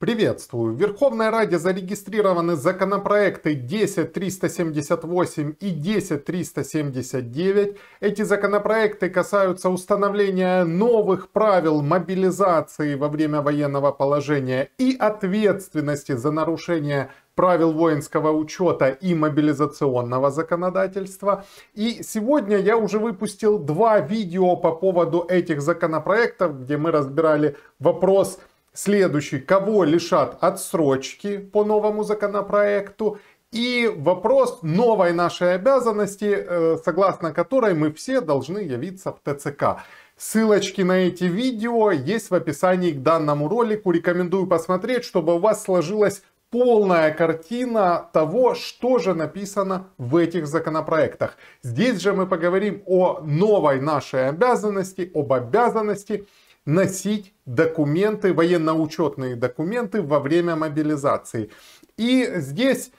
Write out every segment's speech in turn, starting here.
Приветствую. В Верховной Раде зарегистрированы законопроекты 10378 и 10379. Эти законопроекты касаются установления новых правил мобилизации во время военного положения и ответственности за нарушение правил воинского учета и мобилизационного законодательства. И сегодня я уже выпустил два видео по поводу этих законопроектов, где мы разбирали вопрос Следующий, кого лишат отсрочки по новому законопроекту. И вопрос новой нашей обязанности, э, согласно которой мы все должны явиться в ТЦК. Ссылочки на эти видео есть в описании к данному ролику. Рекомендую посмотреть, чтобы у вас сложилась полная картина того, что же написано в этих законопроектах. Здесь же мы поговорим о новой нашей обязанности, об обязанности носить документы, военно-учетные документы во время мобилизации. И здесь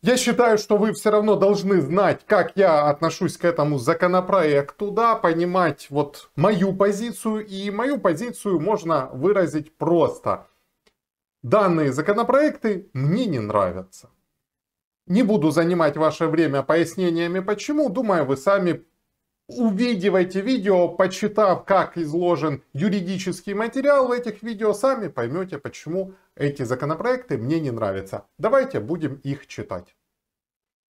я считаю, что вы все равно должны знать, как я отношусь к этому законопроекту, да, понимать вот мою позицию, и мою позицию можно выразить просто. Данные законопроекты мне не нравятся. Не буду занимать ваше время пояснениями, почему, думаю, вы сами увидев эти видео, почитав, как изложен юридический материал в этих видео, сами поймете, почему эти законопроекты мне не нравятся. Давайте будем их читать.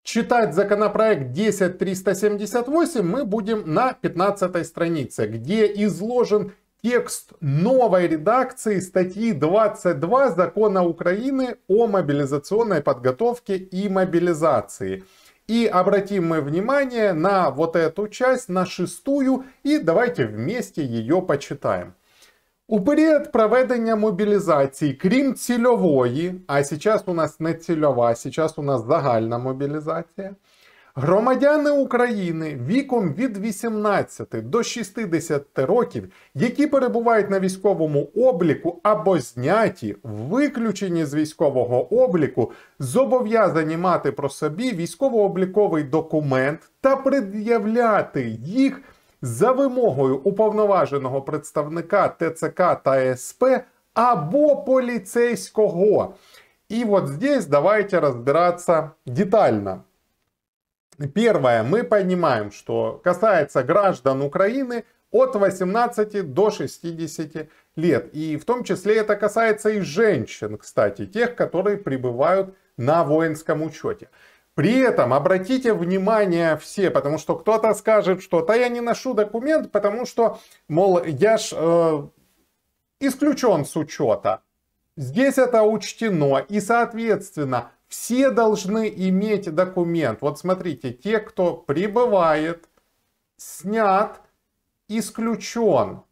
Читать законопроект 10378 мы будем на 15 странице, где изложен текст новой редакции статьи 22 Закона Украины о мобилизационной подготовке и мобилизации. И обратим мы внимание на вот эту часть, на шестую, и давайте вместе ее почитаем. У період проведення мобілізації, крім цільової, а сейчас у нас не цільова, зараз у нас загальна мобилизация. Громадяни України віком від 18 до 60 років, які перебувають на військовому обліку або зняті, виключені з військового обліку, зобов'язані мати про собі військово-обліковий документ та пред'являти їх за вимогою уповноваженого представника ТЦК та СП або поліцейського. І от здесь давайте розбиратися детально. Первое, мы понимаем, что касается граждан Украины от 18 до 60 лет. И в том числе это касается и женщин, кстати, тех, которые пребывают на воинском учете. При этом обратите внимание все, потому что кто-то скажет, что «то я не ношу документ, потому что, мол, я ж э, исключен с учета». Здесь это учтено, и, соответственно, все должны иметь документ. Вот смотрите, те, кто прибывает, снят, исключен.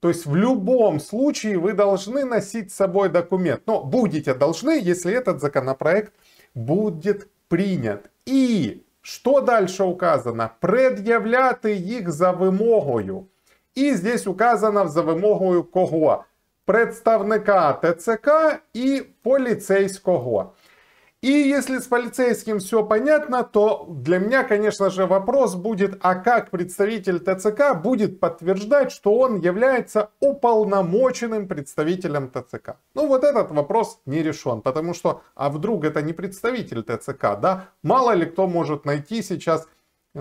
То есть в любом случае вы должны носить с собой документ. Но будете должны, если этот законопроект будет принят. И что дальше указано? Пред'являти их за вимогою. И здесь указано за вимогою кого? Представника ТЦК и полицейского. И если с полицейским все понятно, то для меня, конечно же, вопрос будет, а как представитель ТЦК будет подтверждать, что он является уполномоченным представителем ТЦК? Ну вот этот вопрос не решен, потому что, а вдруг это не представитель ТЦК, да? Мало ли кто может найти сейчас э,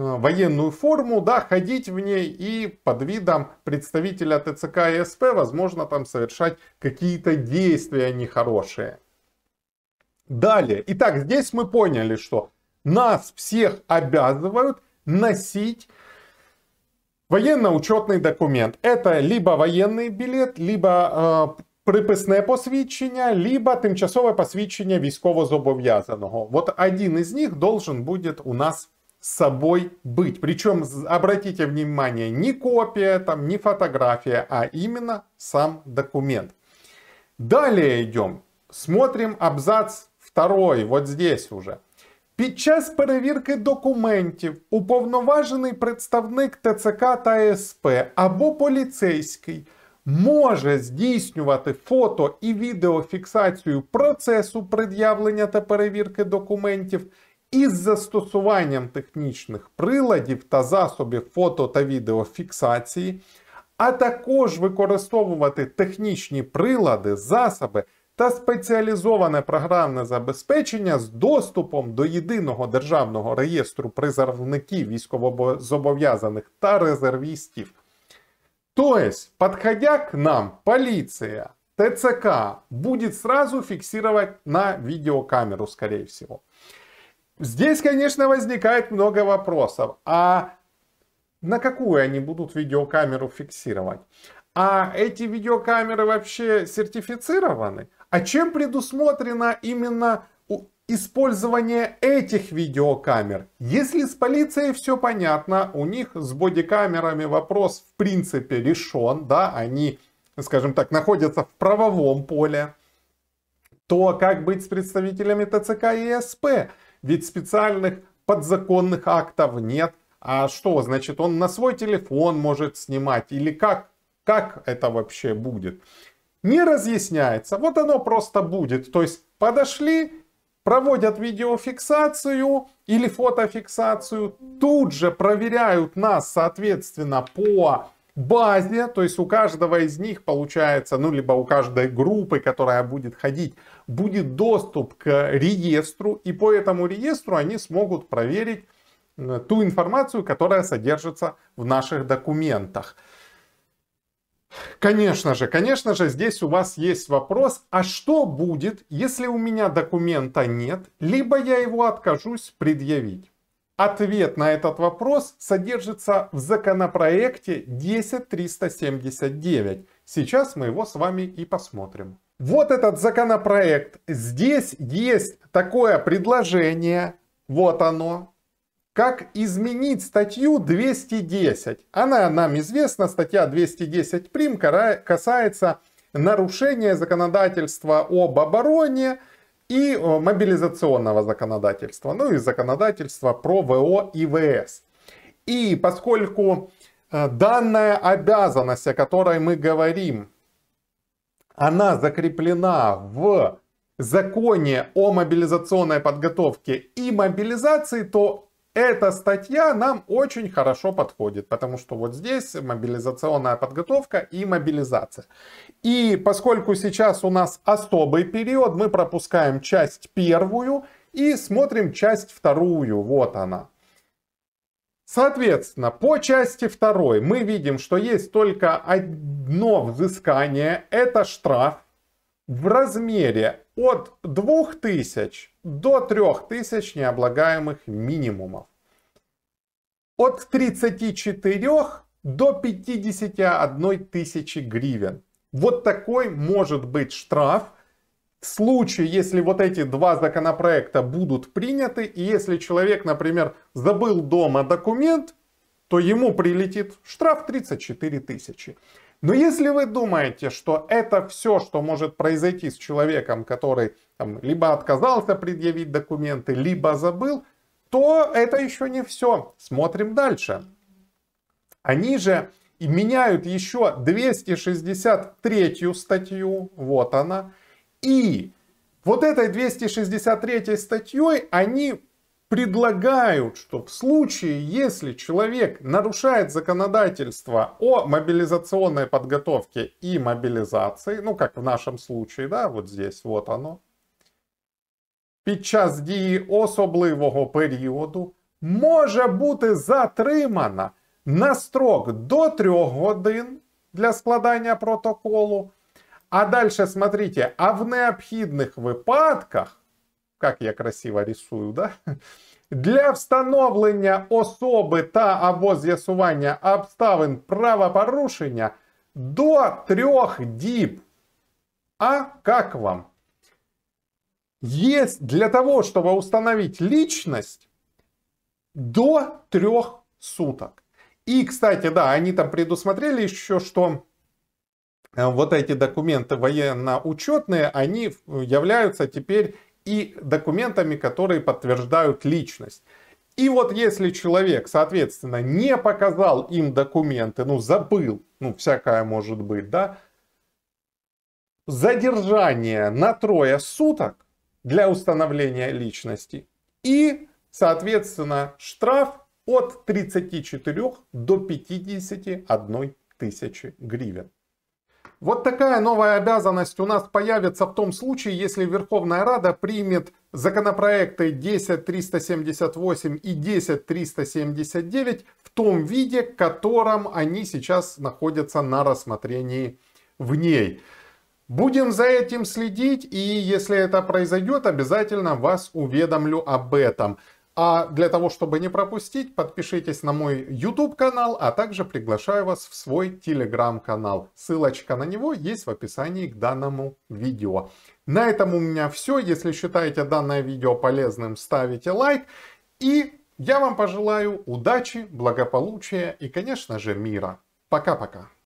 военную форму, да, ходить в ней и под видом представителя ТЦК и СП, возможно, там совершать какие-то действия нехорошие. Далее. Итак, здесь мы поняли, что нас всех обязывают носить военно-учетный документ. Это либо военный билет, либо э, Приписне посвідчення, либо посвящение посвідчення військовозобов'язаного. Вот один из них должен будет у нас с собой быть. Причем, обратите внимание, не копия, там, не фотография, а именно сам документ. Далее идем. Смотрим абзац Второй, вот здесь уже. Під час перевірки документів уповноважений представник ТЦК та СП або поліцейський може здійснювати фото і відеофіксацію процесу пред'явлення та перевірки документів із застосуванням технічних приладів та засобів фото та відеофіксації, а також використовувати технічні прилади, засоби та спеціалізоване програмне забезпечення з доступом до єдиного державного реєстру призовників військовозобов'язаних та резервістів. Тобто, подходя к нам, полиция, ТЦК будет сразу фиксировать на видеокамеру, скорее всего. Здесь, конечно, возникает много вопросов. А на какую они будут видеокамеру фиксировать? А эти видеокамеры вообще сертифицированы? А чем предусмотрено именно использование этих видеокамер. Если с полицией все понятно, у них с бодикамерами вопрос в принципе решен, да, они, скажем так, находятся в правовом поле, то как быть с представителями ТЦК и СП? Ведь специальных подзаконных актов нет. А что, значит, он на свой телефон может снимать? Или как, как это вообще будет? не разъясняется. Вот оно просто будет. То есть подошли, проводят видеофиксацию или фотофиксацию, тут же проверяют нас, соответственно, по базе, то есть у каждого из них получается, ну, либо у каждой группы, которая будет ходить, будет доступ к реестру, и по этому реестру они смогут проверить э, ту информацию, которая содержится в наших документах. Конечно же, конечно же, здесь у вас есть вопрос, а что будет, если у меня документа нет, либо я его откажусь предъявить? Ответ на этот вопрос содержится в законопроекте 10379. Сейчас мы его с вами и посмотрим. Вот этот законопроект. Здесь есть такое предложение. Вот оно как изменить статью 210. Она нам известна, статья 210 прим касается нарушения законодательства об обороне и э, мобилизационного законодательства, ну и законодательства про ВО и ВС. И поскольку э, данная обязанность, о которой мы говорим, она закреплена в законе о мобилизационной подготовке и мобилизации, то эта статья нам очень хорошо подходит, потому что вот здесь мобилизационная подготовка и мобилизация. И поскольку сейчас у нас особый период, мы пропускаем часть первую и смотрим часть вторую. Вот она. Соответственно, по части второй мы видим, что есть только одно взыскание, это штраф в размере от 2000 до 3000 необлагаемых минимумов. От 34 до 51 тысячи гривен. Вот такой может быть штраф в случае, если вот эти два законопроекта будут приняты, и если человек, например, забыл дома документ, то ему прилетит штраф 34 тысячи. Но если вы думаете, что это все, что может произойти с человеком, который там, либо отказался предъявить документы, либо забыл, то это еще не все. Смотрим дальше. Они же и меняют еще 263 статью, вот она, и вот этой 263 статьей они предлагают, что в случае, если человек нарушает законодательство о мобилизационной подготовке и мобилизации, ну как в нашем случае, да, вот здесь вот оно, під час дії особливого періоду може бути затримана на строк до 3 годин для складання протоколу. А далі, смотрите, а в необхідних випадках, как я красиво рисую, да? для встановлення особи та або з'ясування обставин правопорушення до трьох діб. А как вам? есть для того, чтобы установить личность, до трех суток. И, кстати, да, они там предусмотрели еще, что э, вот эти документы военно-учетные, они э, являются теперь и документами, которые подтверждают личность. И вот если человек, соответственно, не показал им документы, ну, забыл, ну, всякое может быть, да, задержание на трое суток, для установления личности и, соответственно, штраф от 34 до 51 тысячи гривен. Вот такая новая обязанность у нас появится в том случае, если Верховная Рада примет законопроекты 10378 и 10379 в том виде, в котором они сейчас находятся на рассмотрении в ней. Будем за этим следить, и если это произойдет, обязательно вас уведомлю об этом. А для того, чтобы не пропустить, подпишитесь на мой YouTube канал, а также приглашаю вас в свой Telegram канал. Ссылочка на него есть в описании к данному видео. На этом у меня все. Если считаете данное видео полезным, ставите лайк. И я вам пожелаю удачи, благополучия и, конечно же, мира. Пока-пока.